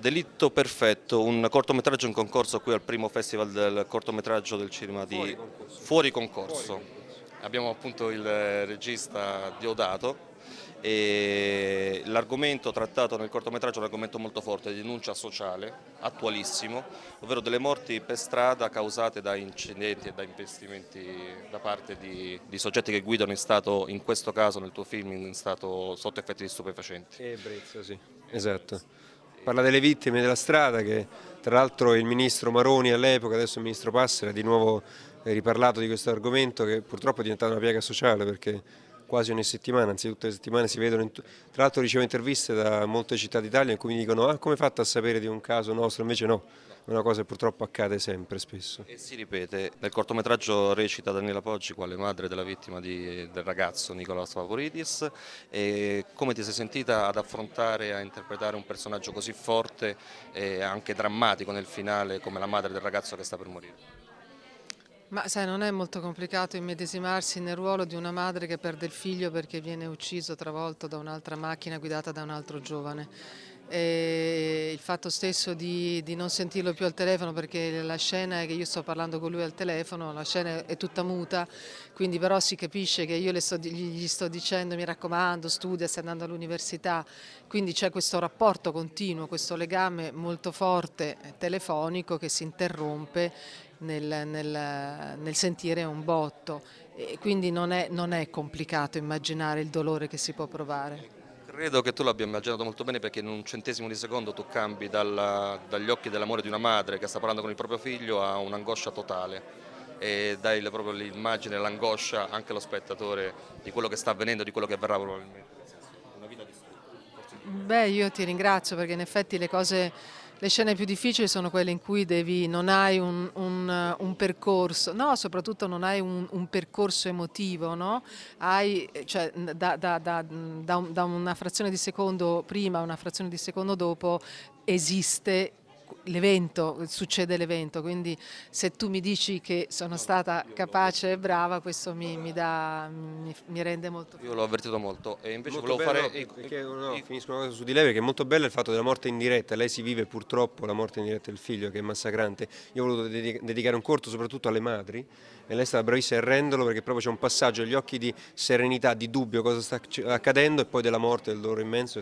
Delitto Perfetto, un cortometraggio in concorso qui al primo festival del cortometraggio del cinema di Fuori concorso. Fuori concorso. Abbiamo appunto il eh, regista Diodato e l'argomento trattato nel cortometraggio è un argomento molto forte, di denuncia sociale, attualissimo, ovvero delle morti per strada causate da incidenti e da investimenti da parte di, di soggetti che guidano in stato, in questo caso nel tuo film, in stato sotto effetti di stupefacenti. Ebrezza, sì, esatto. Parla delle vittime della strada che tra l'altro il ministro Maroni all'epoca, adesso il ministro Passera ha di nuovo eh, riparlato di questo argomento che purtroppo è diventato una piega sociale perché quasi ogni settimana, anzi tutte le settimane si vedono, tra l'altro ricevo interviste da molte città d'Italia in cui mi dicono ah come fatto a sapere di un caso nostro, invece no una cosa che purtroppo accade sempre spesso. E si ripete, nel cortometraggio recita Daniela Poggi quale madre della vittima di, del ragazzo Nicolas Favoridis e come ti sei sentita ad affrontare, a interpretare un personaggio così forte e anche drammatico nel finale come la madre del ragazzo che sta per morire? Ma sai, non è molto complicato immedesimarsi nel ruolo di una madre che perde il figlio perché viene ucciso, travolto da un'altra macchina guidata da un altro giovane. E il fatto stesso di, di, non sentirlo più al telefono perché la scena è che io sto parlando con lui al telefono, la scena è tutta muta, quindi però si capisce che io sto, gli sto dicendo mi raccomando, studia, stai andando all'università, quindi c'è questo rapporto continuo, questo legame molto forte eh, telefonico che si interrompe nel, nel, nel sentire un botto e quindi non è, non è complicato immaginare il dolore che si può provare. Credo che tu l'abbia immaginato molto bene perché in un centesimo di secondo tu cambi dalla, dagli occhi dell'amore di una madre che sta parlando con il proprio figlio a un'angoscia totale e dai proprio l'immagine, l'angoscia anche allo spettatore di quello che sta avvenendo, di quello che avverrà probabilmente. Una vita distrutta. Beh, io ti ringrazio perché in effetti le cose le scene più difficili sono quelle in cui devi, non hai un, un, un, percorso, no, soprattutto non hai un, un percorso emotivo, no? hai, cioè, da, da, da, da una frazione di secondo prima a una frazione di secondo dopo esiste l'evento, succede l'evento, quindi se tu mi dici che sono stata capace e brava questo mi, mi, dà, mi, mi rende molto felice. Io l'ho avvertito molto e invece molto volevo bello, fare... perché, no, i... finisco una cosa su di lei perché è molto bello il fatto della morte in diretta, lei si vive purtroppo la morte in diretta del figlio che è massacrante, io ho voluto dedicare un corto soprattutto alle madri e lei è stata bravissima a renderlo perché proprio c'è un passaggio agli occhi di serenità, di dubbio cosa sta accadendo e poi della morte, del dolore immenso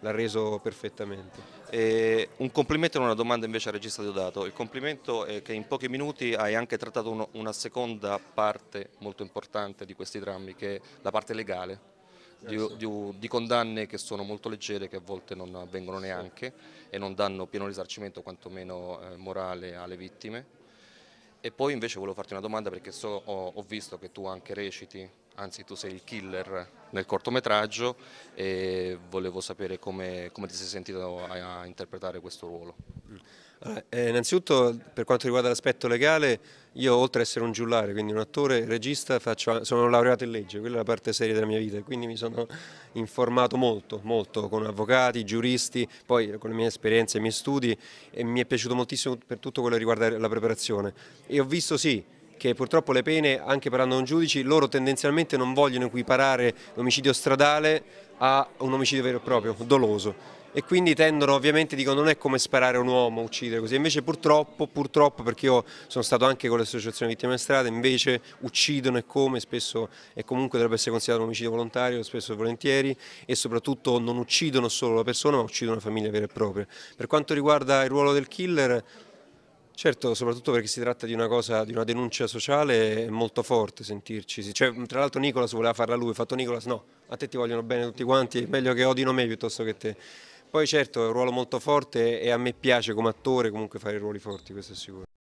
l'ha reso perfettamente. E un complimento e una domanda Tornando invece al regista Deodato, il complimento è che in pochi minuti hai anche trattato uno, una seconda parte molto importante di questi drammi, che è la parte legale. Di, certo. di, di, condanne che sono molto leggere, che a volte non avvengono neanche e non danno pieno risarcimento, quantomeno eh, morale, alle vittime. E poi invece volevo farti una domanda perché so, ho, ho visto che tu anche reciti, anzi tu sei il killer nel cortometraggio e volevo sapere come, come ti sei sentito a, a interpretare questo ruolo. Ah, eh, innanzitutto per quanto riguarda l'aspetto legale, io oltre ad essere un giullare, quindi un attore, regista, faccio, sono laureato in legge, quella è la parte seria della mia vita, quindi mi sono informato molto, molto con avvocati, giuristi, poi con le mie esperienze, i miei studi e mi è piaciuto moltissimo per tutto quello che riguarda la preparazione. E ho visto sì, che purtroppo le pene, anche parlando con giudici, loro tendenzialmente non vogliono equiparare l'omicidio stradale a un omicidio vero e proprio, doloso e quindi tendono ovviamente, dicono non è come sparare un uomo, uccidere così, invece purtroppo, purtroppo perché io sono stato anche con l'associazione vittime della strada, invece uccidono e come spesso e comunque dovrebbe essere considerato un omicidio volontario, spesso e volentieri e soprattutto non uccidono solo la persona ma uccidono la famiglia vera e propria. Per quanto riguarda il ruolo del killer Certo, soprattutto perché si tratta di una, cosa, di una denuncia sociale molto forte sentirci. Cioè, tra l'altro Nicolas voleva farla lui, ha fatto Nicolas no, a te ti vogliono bene tutti quanti, è meglio che odino me piuttosto che te. Poi certo è un ruolo molto forte e a me piace come attore comunque fare ruoli forti, questo è sicuro.